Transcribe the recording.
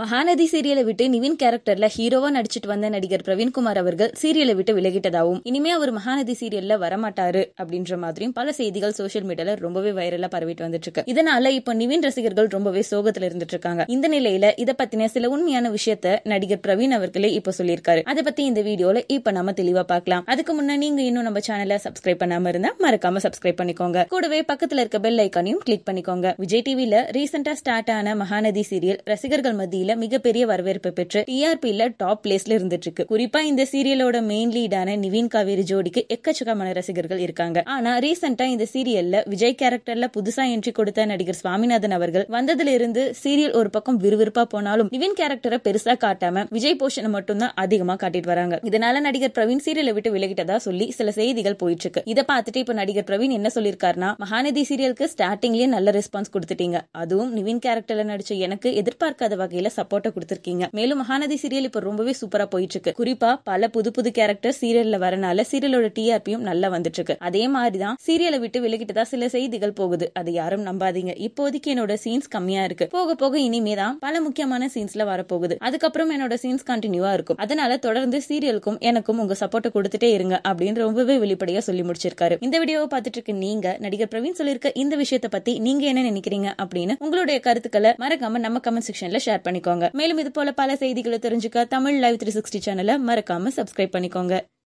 மகாநதி சீரியலை விட்டு நிவின் கேரக்டர்ல ஹீரோவா நடிச்சிட்டு வந்த நடிகர் பிரவீன்குமார் அவர்கள் சீரியலை விட்டு விலகிட்டதாகவும் இனிமே அவர் மகாநதி சீரியல்ல வரமாட்டாரு அப்படின்ற மாதிரியும் பல செய்திகள் சோசியல் மீடியால ரொம்பவே வைரலா பரவிட்டு வந்துட்டு இருக்கு இதனால இப்போ நிவின் ரசிகர்கள் ரொம்பவே சோகத்துல இருந்துட்டு இருக்காங்க இந்த நிலையில இத பத்தின சில உண்மையான விஷயத்த நடிகர் பிரவீன் அவர்களே இப்ப சொல்லியிருக்காரு அதை பத்தி இந்த வீடியோல இப்ப நம்ம தெளிவா பார்க்கலாம் அதுக்கு முன்ன நீங்க இன்னும் நம்ம சேனலை சப்ஸ்கிரைப் பண்ணாம இருந்தா மறக்காம சப்ஸ்கிரைப் பண்ணிக்கோங்க கூடவே பக்கத்துல இருக்க பெல் ஐக்கானையும் கிளிக் பண்ணிக்கோங்க விஜய் டிவில ரீசெண்டா ஸ்டார்ட் ஆன மகாநதி சீரியல் ரசிகர்கள் மத்திய மத்தியில மிகப்பெரிய வரவேற்பு பெற்று டிஆர்பியில e டாப் பிளேஸ்ல இருந்துட்டு இருக்கு குறிப்பா இந்த சீரியலோட மெயின் லீடான நிவின் காவேரி ஜோடிக்கு எக்கச்சக்கமான ரசிகர்கள் இருக்காங்க ஆனா ரீசெண்டா இந்த சீரியல்ல விஜய் கேரக்டர்ல புதுசா என்ட்ரி கொடுத்த நடிகர் சுவாமிநாதன் அவர்கள் வந்ததுல இருந்து சீரியல் ஒரு பக்கம் விறுவிறுப்பா போனாலும் நிவின் கேரக்டரை பெருசா காட்டாம விஜய் போஷனை மட்டும்தான் அதிகமா காட்டிட்டு வராங்க இதனால நடிகர் பிரவீன் சீரியலை விட்டு விலகிட்டதா சொல்லி சில செய்திகள் போயிட்டு இருக்கு இதை பார்த்துட்டு இப்ப நடிகர் பிரவீன் என்ன சொல்லிருக்காருன்னா மகாநதி சீரியலுக்கு ஸ்டார்டிங்லயே நல்ல ரெஸ்பான்ஸ் கொடுத்துட்டீங்க அதுவும் நிவின் கேரக்டர்ல நடிச்ச எனக்கு எதிர்பார்க்காத வகையில சப்போர்ட்ட கொடுத்துருக்கீங்க மேலும் மகாநதி சீரியல் இப்போ ரொம்பவே சூப்பரா போயிட்டு இருக்கு குறிப்பா பல புது புது கேரக்டர் சீரியல்ல வரனால சீரியலோட டிஆர்பியும் நல்லா வந்துட்டு இருக்கு அதே மாதிரிதான் சீரியலை விட்டு விலகிட்டு சில செய்திகள் போகுது அது யாரும் நம்பாதீங்க இப்போதைக்கு என்னோட சீன்ஸ் கம்மியா இருக்கு போக போக இனிமேதான் தான் பல முக்கியமான சீன்ஸ்ல வரப்போகுது அதுக்கப்புறம் என்னோட சீன்ஸ் கண்டினியூவா இருக்கும் அதனால தொடர்ந்து சீரியலுக்கும் எனக்கும் உங்க சப்போர்ட்ட கொடுத்துட்டே இருங்க அப்படின்னு ரொம்பவே வெளிப்படையா சொல்லி முடிச்சிருக்காரு இந்த வீடியோவை பார்த்துட்டு இருக்கு நீங்க நடிகர் பிரவீன் சொல்லியிருக்க இந்த விஷயத்த பத்தி நீங்க என்ன நினைக்கிறீங்க அப்படின்னு உங்களுடைய கருத்துக்களை மறக்காம நம்ம கமெண்ட் செக்ஷன்ல ஷேர் பண்ணி பண்ணிக்கோங்க மேலும் இது போல பல செய்திகளை தெரிஞ்சுக்க தமிழ் லைவ் த்ரீ சிக்ஸ்டி சேனலை மறக்காம சப்ஸ்கிரைப் பண்ணிக்கோங்க